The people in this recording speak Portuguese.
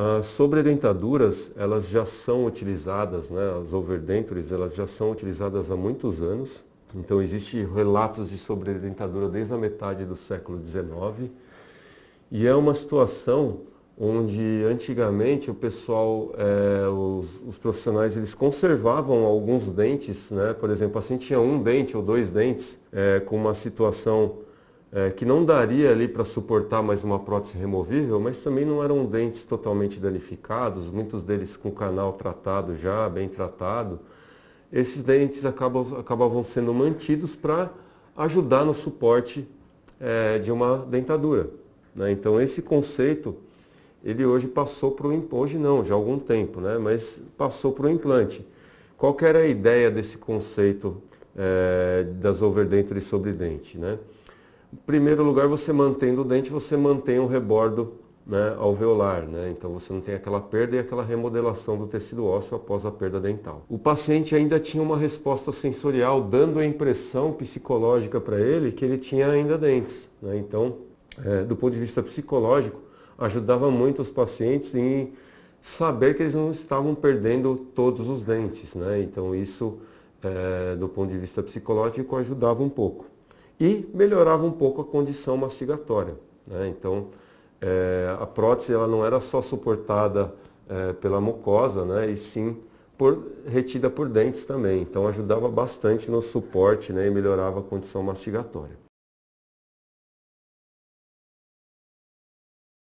As ah, sobredentaduras, elas já são utilizadas, né? as overdentures, elas já são utilizadas há muitos anos. Então, existem relatos de sobredentadura desde a metade do século XIX. E é uma situação onde antigamente o pessoal, é, os, os, profissionais, eles conservavam alguns dentes, né? por exemplo, assim tinha um dente ou dois dentes é, com uma situação é, que não daria ali para suportar mais uma prótese removível, mas também não eram dentes totalmente danificados, muitos deles com canal tratado já, bem tratado. Esses dentes acabam, acabavam sendo mantidos para ajudar no suporte é, de uma dentadura. Né? Então esse conceito ele hoje passou para o hoje não, já há algum tempo, né? mas passou para o implante. Qual era a ideia desse conceito é, das overdentes e sobredente? Né? Em primeiro lugar, você mantendo o dente, você mantém o rebordo né, alveolar, né? então você não tem aquela perda e aquela remodelação do tecido ósseo após a perda dental. O paciente ainda tinha uma resposta sensorial, dando a impressão psicológica para ele que ele tinha ainda dentes. Né? Então, é, do ponto de vista psicológico, ajudava muito os pacientes em saber que eles não estavam perdendo todos os dentes. Né? Então, isso, é, do ponto de vista psicológico, ajudava um pouco e melhorava um pouco a condição mastigatória. Né? Então, é, a prótese ela não era só suportada é, pela mucosa, né? e sim por, retida por dentes também. Então, ajudava bastante no suporte né? e melhorava a condição mastigatória.